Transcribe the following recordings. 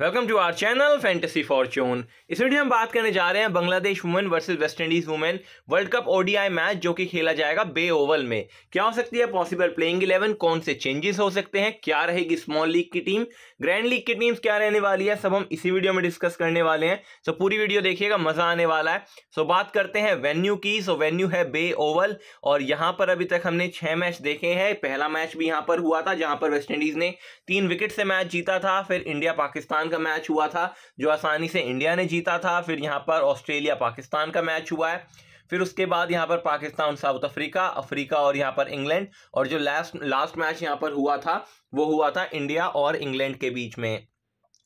welcome to R channel fantasy fortune इस video हम बात करने जा रहे हैं Bangladesh women versus West Indies women World Cup ODI match जो कि खेला जाएगा बे ओवल में क्या हो सकती है पॉसिबल प्लेइंग इलेवन कौन से चेंजेस हो सकते हैं क्या रहेगी स्मॉल लीग की टीम ग्रैंड लीग की टीम क्या रहने वाली है सब हम इसी वीडियो में डिस्कस करने वाले हैं सो पूरी वीडियो देखिएगा मजा आने वाला है सो बात करते हैं वेन्यू की सो वेन्यू है बे ओवल और यहाँ पर अभी तक हमने छह मैच देखे हैं पहला मैच भी यहाँ पर हुआ था जहाँ पर वेस्ट इंडीज ने तीन विकेट से मैच जीता था फिर इंडिया पाकिस्तान पाकिस्तान का मैच हुआ था जो आसानी से इंडिया ने जीता था फिर यहाँ पर ऑस्ट्रेलिया पाकिस्तान का मैच हुआ है फिर उसके बाद यहाँ पर पाकिस्तान साउथ अफ्रीका अफ्रीका और यहाँ पर इंग्लैंड और जो लास्ट लास्ट मैच यहाँ पर हुआ था वो हुआ था इंडिया और इंग्लैंड के बीच में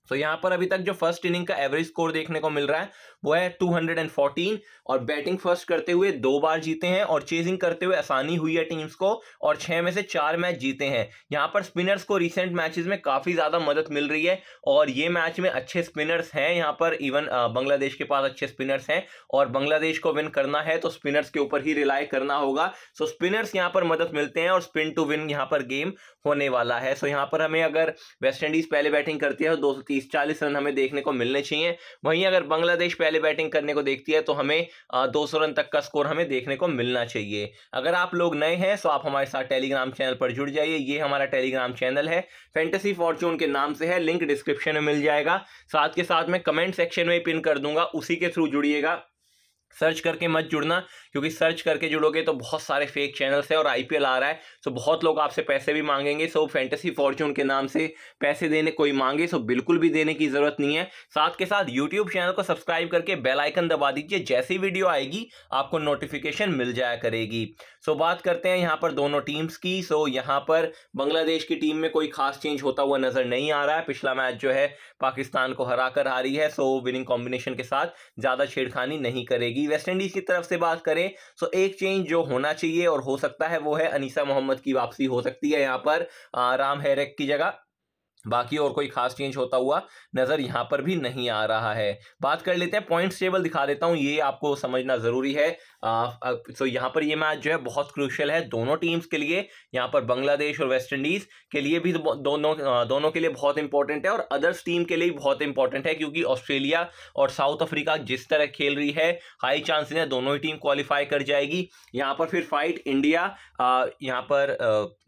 तो यहाँ पर अभी तक जो फर्स्ट इनिंग का एवरेज स्कोर देखने को मिल रहा है वो है 214 और बैटिंग फर्स्ट करते हुए दो बार जीते हैं और चेजिंग करते हुए आसानी हुई है टीम्स को और छह में से चार मैच जीते हैं यहाँ पर स्पिनर्स को रिसेंट मैचेस में काफ़ी ज़्यादा मदद मिल रही है और ये मैच में अच्छे स्पिनर्स हैं यहाँ पर इवन बांग्लादेश के पास अच्छे स्पिनर्स हैं और बांग्लादेश को विन करना है तो स्पिनर्स के ऊपर ही रिलाय करना होगा सो स्पिनर्स यहाँ पर मदद मिलते हैं और स्पिन टू विन यहाँ पर गेम होने वाला है सो यहाँ पर हमें अगर वेस्ट इंडीज पहले बैटिंग करती है तो दो सौ तीस चालीस रन हमें देखने को मिलने चाहिए वहीं अगर बांग्लादेश पहले पहले बैटिंग करने को देखती है तो हमें दो सौ रन तक का स्कोर हमें देखने को मिलना चाहिए अगर आप लोग नए हैं तो आप हमारे साथ टेलीग्राम चैनल पर जुड़ जाइए ये हमारा टेलीग्राम चैनल है फैंटेसी फॉर्चून के नाम से है लिंक डिस्क्रिप्शन में मिल जाएगा साथ के साथ मैं कमेंट सेक्शन में पिन कर दूंगा उसी के थ्रू जुड़िएगा सर्च करके मत जुड़ना क्योंकि सर्च करके जुड़ोगे तो बहुत सारे फेक चैनल्स हैं और आईपीएल आ रहा है सो बहुत लोग आपसे पैसे भी मांगेंगे सो फैंटेसी फॉर्च्यून के नाम से पैसे देने कोई मांगे सो बिल्कुल भी देने की ज़रूरत नहीं है साथ के साथ यूट्यूब चैनल को सब्सक्राइब करके बेल आइकन दबा दीजिए जैसी वीडियो आएगी आपको नोटिफिकेशन मिल जाया करेगी सो बात करते हैं यहाँ पर दोनों टीम्स की सो यहाँ पर बांग्लादेश की टीम में कोई खास चेंज होता हुआ नज़र नहीं आ रहा है पिछला मैच जो है पाकिस्तान को हरा कर हारी है सो विनिंग कॉम्बिनेशन के साथ ज़्यादा छेड़खानी नहीं करेगी वेस्ट वेस्टइंडीज की तरफ से बात करें तो एक चेंज जो होना चाहिए और हो सकता है वो है अनीसा मोहम्मद की वापसी हो सकती है यहाँ पर राम हैरेक की जगह बाकी और कोई खास चेंज होता हुआ नज़र यहाँ पर भी नहीं आ रहा है बात कर लेते हैं पॉइंट्स टेबल दिखा देता हूँ ये आपको समझना ज़रूरी है सो यहां यहाँ पर ये मैच जो है बहुत क्रूशल है दोनों टीम्स के लिए यहाँ पर बांग्लादेश और वेस्ट इंडीज़ के लिए भी दोनों दोनों के लिए बहुत इंपॉर्टेंट है और अदर्स टीम के लिए भी बहुत इंपॉर्टेंट है क्योंकि ऑस्ट्रेलिया और साउथ अफ्रीका जिस तरह खेल रही है हाई चांसेस है दोनों ही टीम क्वालिफाई कर जाएगी यहाँ पर फिर फाइट इंडिया यहाँ पर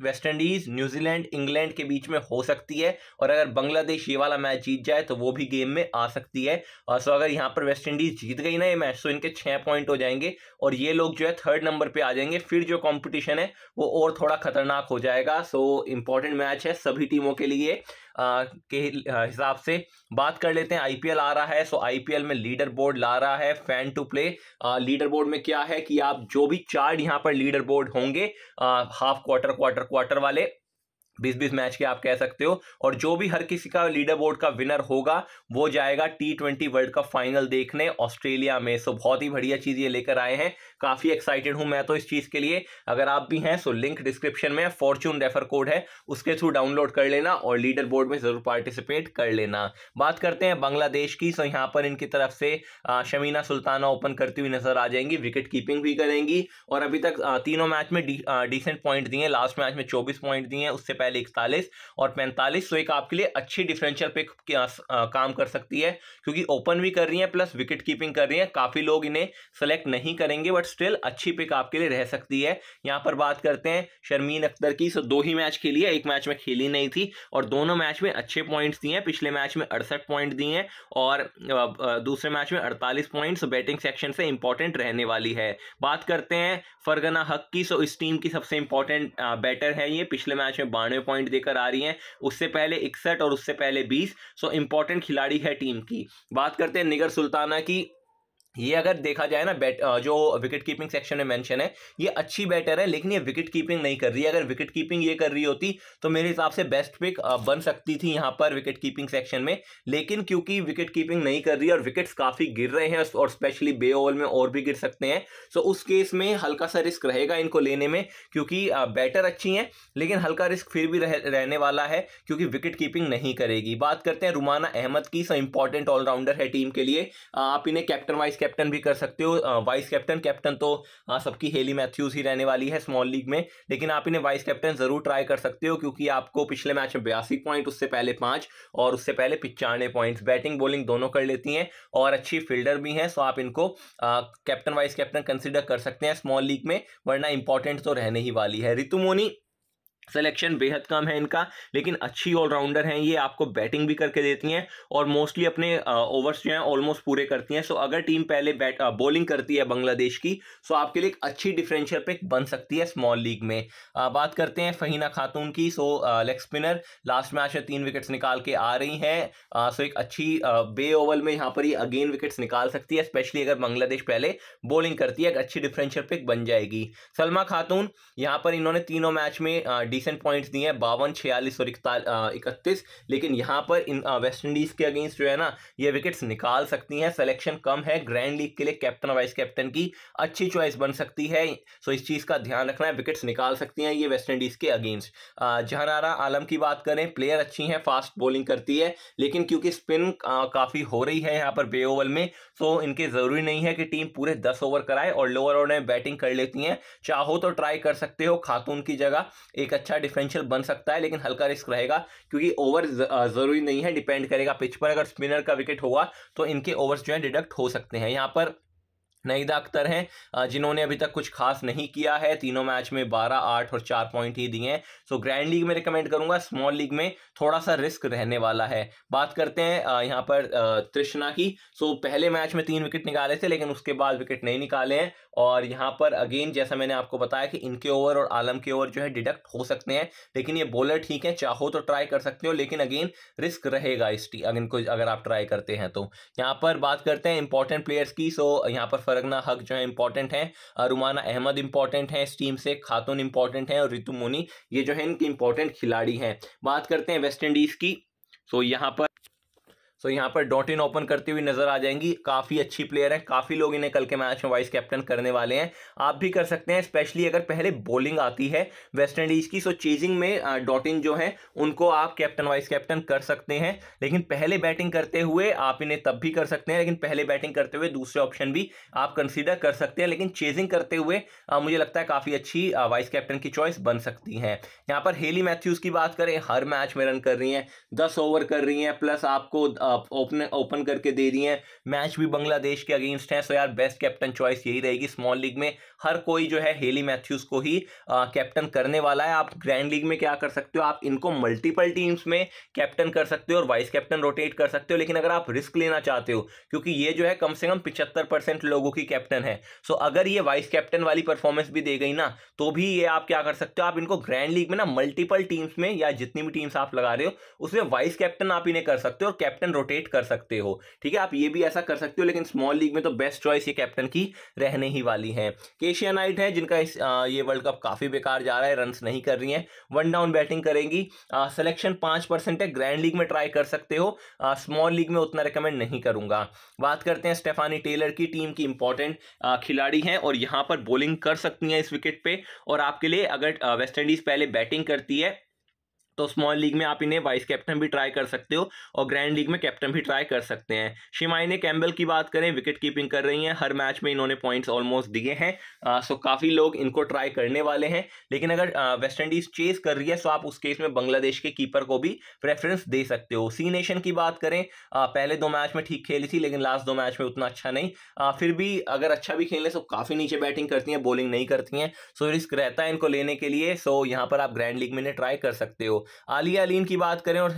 वेस्ट इंडीज़ न्यूजीलैंड इंग्लैंड के बीच में हो सकती है और अगर बांग्लादेश ये वाला मैच जीत जाए तो वो भी गेम में आ सकती है और सो अगर यहाँ पर वेस्ट इंडीज जीत गई ना ये मैच तो इनके छः पॉइंट हो जाएंगे और ये लोग जो है थर्ड नंबर पर आ जाएंगे फिर जो कॉम्पिटिशन है वो और थोड़ा खतरनाक हो जाएगा सो इम्पॉर्टेंट मैच है सभी टीमों के लिए आ, के हिसाब से बात कर लेते हैं आईपीएल आ रहा है सो आईपीएल में लीडर बोर्ड ला रहा है fan to play uh, leaderboard में क्या है कि आप जो भी चार्ट यहाँ पर लीडर बोर्ड होंगे uh, half quarter quarter quarter वाले बीस बीस मैच के आप कह सकते हो और जो भी हर किसी का लीडर बोर्ड का विनर होगा वो जाएगा T twenty World Cup final देखने ऑस्ट्रेलिया में सो बहुत ही बढ़िया चीज़ ये लेकर आए हैं काफ़ी एक्साइटेड हूं मैं तो इस चीज़ के लिए अगर आप भी हैं सो लिंक डिस्क्रिप्शन में फॉर्चून रेफर कोड है उसके थ्रू डाउनलोड कर लेना और लीडर बोर्ड में ज़रूर पार्टिसिपेट कर लेना बात करते हैं बांग्लादेश की सो यहाँ पर इनकी तरफ से शमीना सुल्ताना ओपन करती हुई नजर आ जाएंगी विकेट कीपिंग भी करेंगी और अभी तक तीनों मैच में डिसेंट पॉइंट दिए लास्ट मैच में चौबीस पॉइंट दिए उससे पहले इकतालीस और पैंतालीस तो एक आपके लिए अच्छी डिफरेंशियल पे काम कर सकती है क्योंकि ओपन भी कर रही है प्लस विकेट कीपिंग कर रही है काफ़ी लोग इन्हें सेलेक्ट नहीं करेंगे बट स्टिल अच्छी पिक आपके लिए रह सकती है यहां पर बात करते हैं शर्मीन अख्तर की सो दो ही मैच खेली है एक मैच में खेली नहीं थी और दोनों मैच में अच्छे पॉइंट्स दिए हैं पिछले मैच में अड़सठ पॉइंट दिए हैं और दूसरे मैच में अड़तालीस पॉइंट बैटिंग सेक्शन से इंपॉर्टेंट रहने वाली है बात करते हैं फरगना हक की सो इस टीम की सबसे इंपॉर्टेंट बैटर है ये पिछले मैच में बानवे बारहवें पॉइंट देकर आ रही हैं उससे पहले इकसठ और उससे पहले बीस सो इंपॉर्टेंट खिलाड़ी है टीम की बात करते हैं निगर सुल्ताना की ये अगर देखा जाए ना बैट जो विकेट कीपिंग सेक्शन में मेंशन है ये अच्छी बैटर है लेकिन ये विकेट कीपिंग नहीं कर रही है अगर विकेट कीपिंग ये कर रही होती तो मेरे हिसाब से बेस्ट पिक बन सकती थी यहाँ पर विकेट कीपिंग सेक्शन में लेकिन क्योंकि विकेट कीपिंग नहीं कर रही है और विकेट्स काफ़ी गिर रहे हैं और स्पेशली बे ओवर में और भी गिर सकते हैं सो तो उस केस में हल्का सा रिस्क रहेगा इनको लेने में क्योंकि बैटर अच्छी हैं लेकिन हल्का रिस्क फिर भी रहने वाला है क्योंकि विकेट कीपिंग नहीं करेगी बात करते हैं रुमाना अहमद की सो इंपॉर्टेंट ऑलराउंडर है टीम के लिए आप इन्हें कैप्टन वाइज कैप्टन भी कर सकते हो वाइस कैप्टन कैप्टन तो सबकी हेली मैथ्यूज ही रहने वाली है स्मॉल लीग में लेकिन आप इन्हें वाइस कैप्टन जरूर ट्राई कर सकते हो क्योंकि आपको पिछले मैच में बयासी पॉइंट उससे पहले पांच और उससे पहले पिचानवे पॉइंट्स बैटिंग बॉलिंग दोनों कर लेती हैं और अच्छी फील्डर भी हैं सो आप इनको कैप्टन वाइस कैप्टन कंसिडर कर सकते हैं स्मॉल लीग में वरना इंपॉर्टेंट तो रहने ही वाली है रितु मोनी सिलेक्शन बेहद कम है इनका लेकिन अच्छी ऑलराउंडर हैं ये आपको बैटिंग भी करके देती हैं और मोस्टली अपने ओवर्स जो हैं ऑलमोस्ट पूरे करती हैं सो अगर टीम पहले बैट बॉलिंग करती है बांग्लादेश की सो आपके लिए एक अच्छी डिफरेंशियल पिक बन सकती है स्मॉल लीग में आ, बात करते हैं फहीना खातून की so leg spinner last match में तीन विकेट्स निकाल के आ रही हैं सो एक अच्छी आ, बे ओवल में यहाँ पर ही अगेन विकेट्स निकाल सकती है स्पेशली अगर बांग्लादेश पहले बॉलिंग करती है एक अच्छी डिफरेंशियल पिक बन जाएगी सलमा खातून यहाँ पर इन्होंने तीनों मैच में डिसेंट पॉइंट्स दिए हैं बावन छियालीस और इकतीस लेकिन यहाँ पर इन वेस्ट इंडीज़ के अगेंस्ट जो है ना ये विकेट्स निकाल सकती हैं सिलेक्शन कम है ग्रैंड लीग के लिए कैप्टन वाइस कैप्टन की अच्छी चॉइस बन सकती है सो इस चीज़ का ध्यान रखना है विकेट्स निकाल सकती हैं ये वेस्ट इंडीज़ के अगेंस्ट जहानारा आलम की बात करें प्लेयर अच्छी हैं फास्ट बॉलिंग करती है लेकिन क्योंकि स्पिन काफ़ी हो रही है यहाँ पर बे ओवल में सो तो इनके ज़रूरी नहीं है कि टीम पूरे दस ओवर कराए और लोअर ओवर में बैटिंग कर लेती हैं चाहो तो ट्राई कर सकते हो खातून की जगह एक अच्छा डिफरेंशियल बन सकता है लेकिन हल्का रिस्क रहेगा क्योंकि ओवर ज़रूरी नहीं है डिपेंड करेगा पिच पर अगर स्पिनर का विकेट होगा तो इनके ओवर्स जो है डिडक्ट हो सकते हैं यहाँ पर नईदा अख्तर हैं जिन्होंने अभी तक कुछ खास नहीं किया है तीनों मैच में 12, आठ और चार पॉइंट ही दिए हैं सो ग्रैंड लीग में रिकमेंड करूंगा स्मॉल लीग में थोड़ा सा रिस्क रहने वाला है बात करते हैं यहाँ पर तृष्णा की सो पहले मैच में तीन विकेट निकाले थे लेकिन उसके बाद विकेट नहीं निकाले हैं और यहाँ पर अगेन जैसा मैंने आपको बताया कि इनके ओवर और आलम के ओवर जो है डिडक्ट हो सकते हैं लेकिन ये बॉलर ठीक है चाहो तो ट्राई कर सकते हो लेकिन अगेन रिस्क रहेगा इस अगेन को अगर आप ट्राई करते हैं तो यहाँ पर बात करते हैं इंपॉर्टेंट प्लेयर्स की सो यहाँ पर परगना हक जो है इंपॉर्टेंट है रुमाना अहमद इंपॉर्टेंट है इस टीम से खातून इंपॉर्टेंट है और रितु मोनी ये जो है इनके इंपॉर्टेंट खिलाड़ी हैं बात करते हैं वेस्ट इंडीज की तो यहाँ पर सो यहाँ पर डॉटिन ओपन करती हुई नजर आ जाएंगी काफ़ी अच्छी प्लेयर हैं काफ़ी लोग इन्हें कल के मैच में वाइस कैप्टन करने वाले हैं आप भी कर सकते हैं स्पेशली अगर पहले बॉलिंग आती है वेस्ट इंडीज़ की सो चेजिंग में डॉटिन जो है उनको आप कैप्टन वाइस कैप्टन कर सकते हैं लेकिन पहले बैटिंग करते हुए आप इन्हें तब भी कर सकते हैं लेकिन पहले बैटिंग करते हुए दूसरे ऑप्शन भी आप कंसिडर कर सकते हैं लेकिन चेजिंग करते हुए मुझे लगता है काफ़ी अच्छी वाइस कैप्टन की चॉइस बन सकती है यहाँ पर हेली मैथ्यूज़ की बात करें हर मैच में रन कर रही हैं दस ओवर कर रही हैं प्लस आपको ओपन ओपन करके दे दिए हैं मैच भी बांग्लादेश के अगेंस्ट हैं सो यार बेस्ट कैप्टन चॉइस यही रहेगी स्मॉल लीग में हर कोई जो है हेली मैथ्यूज़ को ही कैप्टन करने वाला है आप ग्रैंड लीग में क्या कर सकते हो आप इनको मल्टीपल टीम्स में कैप्टन कर सकते हो और वाइस कैप्टन रोटेट कर सकते हो लेकिन अगर आप रिस्क लेना चाहते हो क्योंकि ये जो है कम से कम पिछहत्तर लोगों की कैप्टन है सो अगर ये वाइस कैप्टन वाली परफॉर्मेंस भी दे गई ना तो भी ये आप क्या कर सकते हो आप इनको ग्रैंड लीग में ना मल्टीपल टीम्स में या जितनी भी टीम्स आप लगा रहे हो उसमें वाइस कैप्टन आप इन्हें कर सकते हो और कैप्टन रोटेट कर सकते हो ठीक है आप ये भी ऐसा कर सकते हो लेकिन स्मॉल लीग में तो बेस्ट चॉइस ये कैप्टन की रहने ही वाली है केशिया नाइट है जिनका इस आ, ये वर्ल्ड कप काफ़ी बेकार जा रहा है रन नहीं कर रही हैं वन डाउन बैटिंग करेंगी सिलेक्शन पाँच परसेंट है ग्रैंड लीग में ट्राई कर सकते हो स्मॉल लीग में उतना रिकमेंड नहीं करूंगा बात करते हैं स्टेफानी टेलर की टीम की इंपॉर्टेंट खिलाड़ी हैं और यहाँ पर बॉलिंग कर सकती हैं इस विकेट पे और आपके लिए अगर वेस्ट इंडीज़ पहले बैटिंग करती है तो स्मॉल लीग में आप इन्हें वाइस कैप्टन भी ट्राई कर सकते हो और ग्रैंड लीग में कैप्टन भी ट्राई कर सकते हैं शिमाइने कैम्बल की बात करें विकेट कीपिंग कर रही हैं हर मैच में इन्होंने पॉइंट्स ऑलमोस्ट दिए हैं आ, सो काफ़ी लोग इनको ट्राई करने वाले हैं लेकिन अगर वेस्ट इंडीज़ चेस कर रही है सो आप उस केस में बांग्लादेश के कीपर को भी प्रेफरेंस दे सकते हो सी नेशन की बात करें आ, पहले दो मैच में ठीक खेली थी लेकिन लास्ट दो मैच में उतना अच्छा नहीं आ, फिर भी अगर अच्छा भी खेलें तो काफ़ी नीचे बैटिंग करती हैं बॉलिंग नहीं करती हैं सो रिस्क रहता है इनको लेने के लिए सो यहाँ पर आप ग्रैंड लीग में इन्हें ट्राई कर सकते हो आलिया अलीन की बात करें और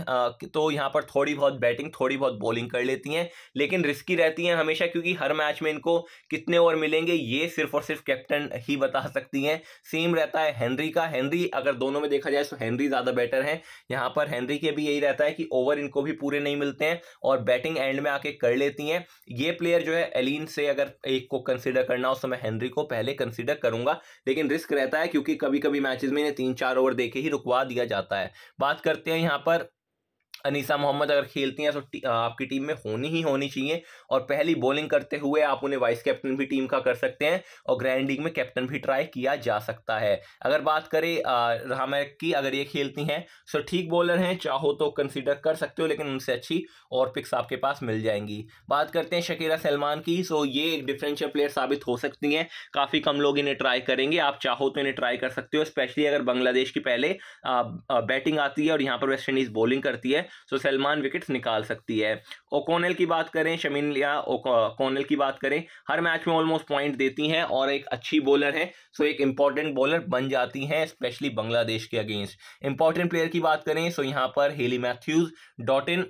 तो यहाँ पर थोड़ी बहुत बैटिंग थोड़ी बहुत बॉलिंग कर लेती हैं लेकिन रिस्की रहती हैं हमेशा क्योंकि हर मैच में इनको कितने ओवर मिलेंगे ये सिर्फ और सिर्फ कैप्टन ही बता सकती हैं सेम रहता है हेनरी का हेनरी अगर दोनों में देखा जाए तो हेनरी ज़्यादा बेटर है यहाँ पर हेनरी के भी यही रहता है कि ओवर इनको भी पूरे नहीं मिलते हैं और बैटिंग एंड में आके कर लेती हैं ये प्लेयर जो है एलिन से अगर एक को कंसिडर करना उस समय हेनरी को पहले कंसिडर करूंगा लेकिन रिस्क रहता है क्योंकि कभी कभी मैचेस में इन्हें तीन चार ओवर देके ही रुकवा दिया जाता है बात करते हैं यहाँ पर अनीसा मोहम्मद अगर खेलती हैं तो टी, आपकी टीम में होनी ही होनी चाहिए और पहली बॉलिंग करते हुए आप उन्हें वाइस कैप्टन भी टीम का कर सकते हैं और ग्रैंड लीग में कैप्टन भी ट्राई किया जा सकता है अगर बात करें रामैक की अगर ये खेलती हैं सो तो ठीक बॉलर हैं चाहो तो कंसिडर कर सकते हो लेकिन उनसे अच्छी और पिक्स आपके पास मिल जाएंगी बात करते हैं शकीरा सलमान की सो तो ये एक डिफरेंशियल प्लेयर साबित हो सकती हैं काफ़ी कम लोग इन्हें ट्राई करेंगे आप चाहो तो इन्हें ट्राई कर सकते हो स्पेशली अगर बांग्लादेश की पहले बैटिंग आती है और यहाँ पर वेस्ट इंडीज़ बॉलिंग करती है सो सलमान विकेट्स निकाल सकती है ओकोनल की बात करें शमीन या ओकोनल की बात करें हर मैच में ऑलमोस्ट पॉइंट देती हैं और एक अच्छी बॉलर है सो एक इंपॉर्टेंट बॉलर बन जाती हैं स्पेशली बांग्लादेश के अगेंस्ट इंपॉर्टेंट प्लेयर की बात करें सो यहाँ पर हेली मैथ्यूज डॉटिन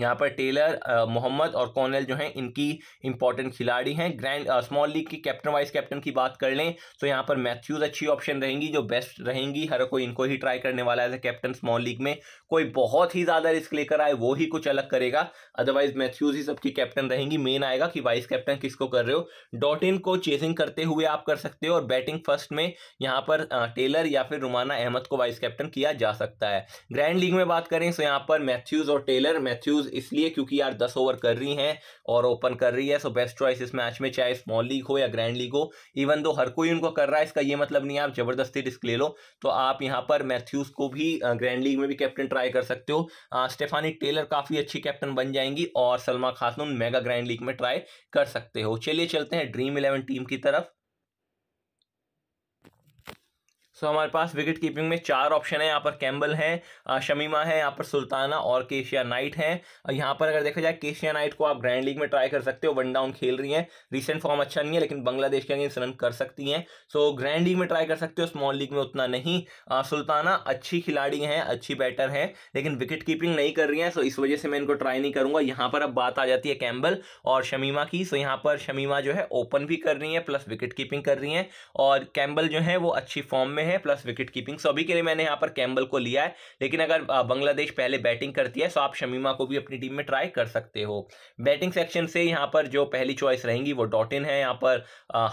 यहाँ पर टेलर मोहम्मद और कॉनल जो हैं इनकी इंपॉर्टेंट खिलाड़ी हैं ग्रैंड स्मॉल लीग की कैप्टन वाइस कैप्टन की बात कर लें तो यहाँ पर मैथ्यूज अच्छी ऑप्शन रहेंगी जो बेस्ट रहेंगी हर कोई इनको ही ट्राई करने वाला है as a captain small league में कोई बहुत ही ज़्यादा रिस्क लेकर आए वो ही कुछ अलग करेगा अदरवाइज मैथ्यूज ही सबकी कैप्टन रहेंगी मेन आएगा कि वाइस कैप्टन किसको कर रहे हो डॉट इन को चेसिंग करते हुए आप कर सकते हो और बैटिंग फर्स्ट में यहाँ पर टेलर या फिर रुमाना अहमद को वाइस कैप्टन किया जा सकता है ग्रैंड लीग में बात करें तो यहाँ पर मैथ्यूज और टेलर मैथ्यूज चूज इसलिए क्योंकि यार दस ओवर कर रही हैं और ओपन कर रही है सो बेस्ट चॉइस इस मैच में चाहे स्मॉल लीग हो या ग्रैंड लीग हो इवन दो हर कोई उनको कर रहा है इसका ये मतलब नहीं आप जबरदस्ती रिस्क ले लो तो आप यहाँ पर मैथ्यूज को भी ग्रैंड लीग में भी कैप्टन ट्राई कर सकते हो स्टेफानी टेलर काफ़ी अच्छी कैप्टन बन जाएंगी और Salma Khatun mega grand league में ट्राई कर सकते हो चलिए चलते हैं ड्रीम इलेवन टीम की तरफ सो so, हमारे पास विकेट कीपिंग में चार ऑप्शन है यहाँ पर कैम्बल है शमीमा है यहाँ पर सुल्ताना और केशिया नाइट है यहाँ पर अगर देखा जाए केशिया नाइट को आप ग्रैंड लीग में ट्राई कर सकते हो वन डाउन खेल रही हैं रिसेंट फॉर्म अच्छा नहीं है लेकिन बांग्लादेश के अगेंस्ट रन कर सकती हैं सो so, ग्रैंड लीग में ट्राई कर सकते हो स्मॉल लीग में उतना नहीं आ, सुल्ताना अच्छी खिलाड़ी हैं अच्छी बैटर हैं लेकिन विकेट कीपिंग नहीं कर रही हैं सो इस वजह से मैं इनको ट्राई नहीं करूंगा यहाँ पर अब बात आ जाती है कैम्बल और शमीमा की सो यहाँ पर शमीमा जो है ओपन भी कर रही है प्लस विकेट कीपिंग कर रही हैं और कैम्बल जो है वो अच्छी फॉर्म में में है प्लस विकेट कीपिंग सो अभी के लिए मैंने यहाँ पर कैम्बल को लिया है लेकिन अगर बांग्लादेश पहले बैटिंग करती है तो आप शमीमा को भी अपनी टीम में ट्राई कर सकते हो बैटिंग सेक्शन से यहाँ पर जो पहली चॉइस रहेंगी वो डॉटिन है यहाँ पर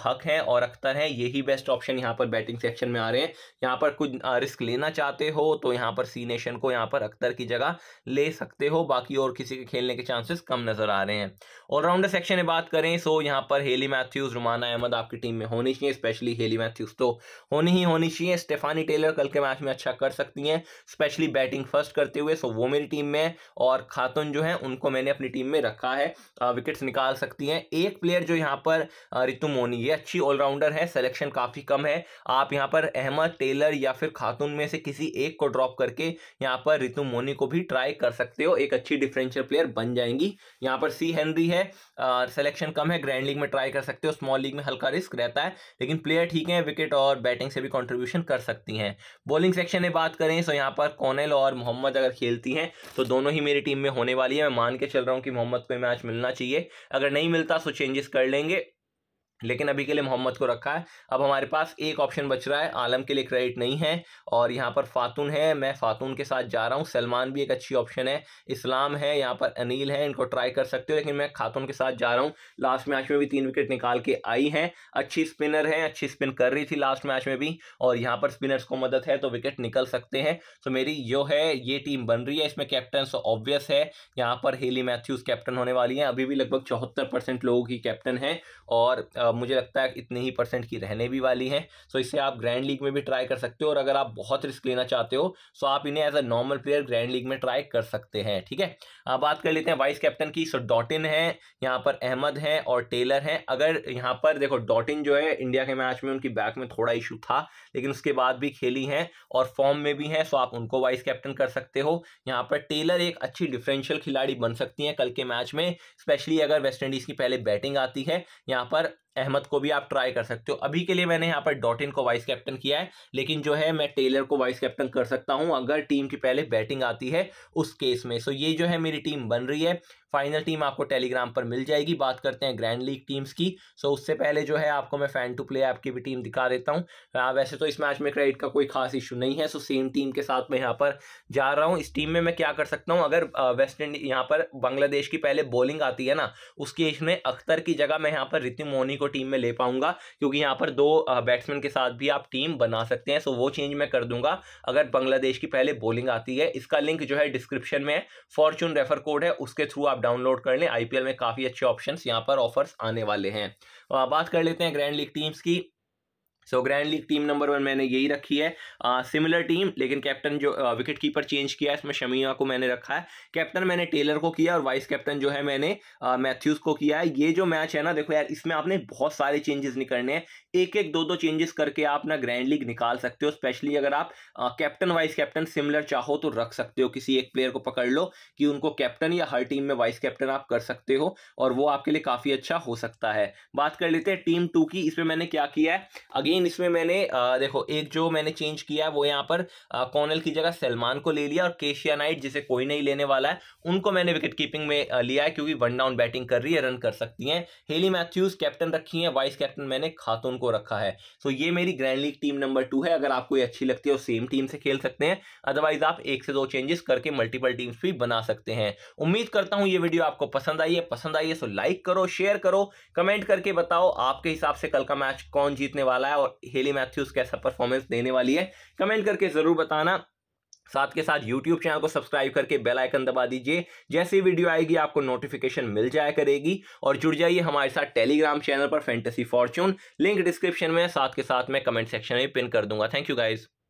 हक है और अख्तर है यही बेस्ट ऑप्शन यहाँ पर बैटिंग सेक्शन में आ रहे हैं यहाँ पर कुछ रिस्क लेना चाहते हो तो यहाँ पर सी नेशन को यहाँ पर अख्तर की जगह ले सकते हो बाकी और किसी के खेलने के चांसेस कम नजर आ रहे हैं ऑलराउंडर सेक्शन में बात करें सो यहाँ पर हेली मैथ्यूज रुमाना अहमद आपकी टीम में होनी चाहिए स्पेशली हेली मैथ्यूज तो होनी ही होनी चाहिए अच्छी हैं स्टेफानी टेलर कल के मैच में अच्छा कर सकती हैं स्पेशली बैटिंग फर्स्ट करते हुए सो वो मेरी टीम में और खातुन जो है उनको मैंने अपनी टीम में रखा है विकेट्स निकाल सकती हैं एक प्लेयर जो यहाँ पर रितु मोनी ये अच्छी ऑलराउंडर है सेलेक्शन काफ़ी कम है आप यहाँ पर अहमद टेलर या फिर खातून में से किसी एक को ड्रॉप करके यहाँ पर रितु मोनी को भी ट्राई कर सकते हो एक अच्छी डिफरेंशियल प्लेयर बन जाएंगी यहाँ पर सी हेनरी है सेलेक्शन कम है ग्रैंड लीग में ट्राई कर सकते हो स्मॉल लीग में हल्का रिस्क रहता है लेकिन प्लेयर ठीक है विकेट और बैटिंग से भी कॉन्ट्रीब्यूशन कंट्रीब्यूशन कर सकती हैं बॉलिंग सेक्शन में बात करें तो यहाँ पर कॉनल और मोहम्मद अगर खेलती हैं तो दोनों ही मेरी टीम में होने वाली है मैं मान के चल रहा हूँ कि मोहम्मद को मैच मिलना चाहिए अगर नहीं मिलता तो चेंजेस कर लेंगे लेकिन अभी के लिए मोहम्मद को रखा है अब हमारे पास एक ऑप्शन बच रहा है आलम के लिए क्रेडिट नहीं है और यहाँ पर फातून है मैं फातून के साथ जा रहा हूँ सलमान भी एक अच्छी ऑप्शन है इस्लाम है यहाँ पर अनिल है इनको ट्राई कर सकते हो लेकिन मैं खातून के साथ जा रहा हूँ लास्ट मैच में भी तीन विकेट निकाल के आई हैं अच्छी स्पिनर हैं अच्छी स्पिन कर रही थी लास्ट मैच में भी और यहाँ पर स्पिनर्स को मदद है तो विकेट निकल सकते हैं तो मेरी यो है ये टीम बन रही है इसमें कैप्टन सो ऑब्वियस है यहाँ पर हेली मैथ्यूज़ कैप्टन होने वाली है अभी भी लगभग चौहत्तर लोगों की कैप्टन है और मुझे लगता है इतने ही परसेंट की रहने भी वाली हैं सो इसे आप ग्रैंड लीग में भी ट्राई कर सकते हो और अगर आप बहुत रिस्क लेना चाहते हो सो आप इन्हें as a normal player grand league में ट्राई कर सकते हैं ठीक है आप बात कर लेते हैं वाइस कैप्टन की सो डॉटिन है यहाँ पर अहमद है और टेलर है अगर यहाँ पर देखो डॉटिन जो है इंडिया के मैच में उनकी बैक में थोड़ा इशू था लेकिन उसके बाद भी खेली है और फॉर्म में भी है सो आप उनको वाइस कैप्टन कर सकते हो यहाँ पर टेलर एक अच्छी डिफरेंशियल खिलाड़ी बन सकती है कल के मैच में स्पेशली अगर वेस्ट इंडीज़ की पहले बैटिंग आती है यहाँ पर अहमद को भी आप ट्राई कर सकते हो अभी के लिए मैंने यहाँ पर डॉटिन को वाइस कैप्टन किया है लेकिन जो है मैं टेलर को वाइस कैप्टन कर सकता हूँ अगर टीम की पहले बैटिंग आती है उस केस में सो ये जो है मेरी टीम बन रही है फाइनल टीम आपको टेलीग्राम पर मिल जाएगी बात करते हैं ग्रैंड लीग टीम्स की सो उससे पहले जो है आपको मैं फैन टू प्ले ऐप की भी टीम दिखा देता हूँ वैसे तो इस मैच में क्रेडिट का कोई खास इशू नहीं है सो सेम टीम के साथ मैं यहाँ पर जा रहा हूँ इस टीम में मैं क्या कर सकता हूँ अगर वेस्ट इंडीज यहाँ पर बांग्लादेश की पहले बॉलिंग आती है ना उस केस में अख्तर की जगह मैं यहाँ पर रितु मोनी को टीम में ले पाऊंगा क्योंकि यहाँ पर दो बैट्समैन के साथ भी आप टीम बना सकते हैं सो वो चेंज मैं कर दूंगा अगर बांग्लादेश की पहले बॉलिंग आती है इसका लिंक जो है डिस्क्रिप्शन में है फॉर्चून रेफर कोड है उसके थ्रू आप डाउनलोड कर लें आईपीएल में काफ़ी अच्छे ऑप्शन यहाँ पर ऑफर्स आने वाले हैं बात कर लेते हैं ग्रैंड लीग टीम्स की so grand league team number one मैंने यही रखी है सिमिलर टीम लेकिन कैप्टन जो विकेट कीपर चेंज किया है इसमें शमिया को मैंने रखा है कैप्टन मैंने टेलर को किया और वाइस कैप्टन जो है मैंने मैथ्यूज को किया है ये जो मैच है ना देखो यार इसमें आपने बहुत सारे चेंजेस निकलने हैं एक एक दो दो चेंजेस करके आप ना ग्रैंड लीग निकाल सकते हो स्पेशली अगर आप कैप्टन वाइस कैप्टन सिमिलर चाहो तो रख सकते हो किसी एक प्लेयर को पकड़ लो कि उनको कैप्टन या हर टीम में वाइस कैप्टन आप कर सकते हो और वो आपके लिए काफ़ी अच्छा हो सकता है बात कर लेते हैं टीम टू की इसमें मैंने क्या किया है अगेन इसमें मैंने आ, देखो एक जो मैंने चेंज किया है वो यहाँ पर कॉनल की जगह सलमान को ले लिया और केशिया नाइट जिसे कोई नहीं लेने वाला है उनको मैंने विकेट कीपिंग में लिया है क्योंकि वन डाउन बैटिंग कर रही है रन कर सकती हैं हेली मैथ्यूज कैप्टन रखी है वाइस कैप्टन मैंने खातून को रखा है सो ये मेरी grand league team number two है अगर आपको ये अच्छी लगती है तो सेम टीम से खेल सकते हैं अदरवाइज आप एक से दो चेंजेस करके मल्टीपल टीम्स भी बना सकते हैं उम्मीद करता हूँ ये वीडियो आपको पसंद आई है पसंद आई है सो तो लाइक करो शेयर करो कमेंट करके बताओ आपके हिसाब से कल का मैच कौन जीतने वाला है और हेली मैथ्यूज कैसा परफॉर्मेंस देने वाली है कमेंट करके ज़रूर बताना साथ के साथ YouTube चैनल को सब्सक्राइब करके बेल आइकन दबा दीजिए जैसे वीडियो आएगी आपको नोटिफिकेशन मिल जाया करेगी और जुड़ जाइए हमारे साथ टेलीग्राम चैनल पर फैंटेसी फॉर्च्यून लिंक डिस्क्रिप्शन में साथ के साथ मैं कमेंट सेक्शन में पिन कर दूंगा थैंक यू गाइज़